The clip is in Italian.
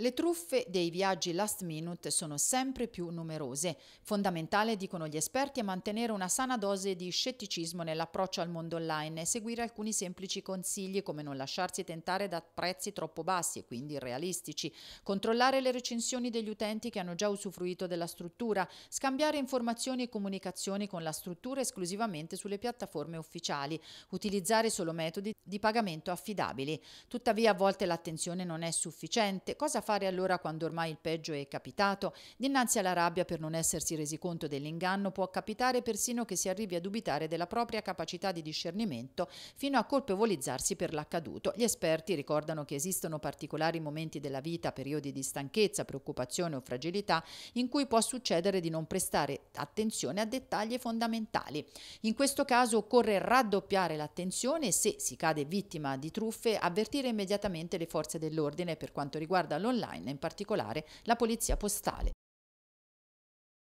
Le truffe dei viaggi last minute sono sempre più numerose. Fondamentale, dicono gli esperti, è mantenere una sana dose di scetticismo nell'approccio al mondo online e seguire alcuni semplici consigli come non lasciarsi tentare da prezzi troppo bassi e quindi irrealistici, controllare le recensioni degli utenti che hanno già usufruito della struttura, scambiare informazioni e comunicazioni con la struttura esclusivamente sulle piattaforme ufficiali, utilizzare solo metodi di pagamento affidabili. Tuttavia a volte l'attenzione non è sufficiente. Cosa fa fare allora quando ormai il peggio è capitato? Dinanzi alla rabbia per non essersi resi conto dell'inganno può capitare persino che si arrivi a dubitare della propria capacità di discernimento fino a colpevolizzarsi per l'accaduto. Gli esperti ricordano che esistono particolari momenti della vita, periodi di stanchezza, preoccupazione o fragilità in cui può succedere di non prestare attenzione a dettagli fondamentali. In questo caso occorre raddoppiare l'attenzione e se si cade vittima di truffe avvertire immediatamente le forze dell'ordine per quanto riguarda l'online online, in particolare la polizia postale,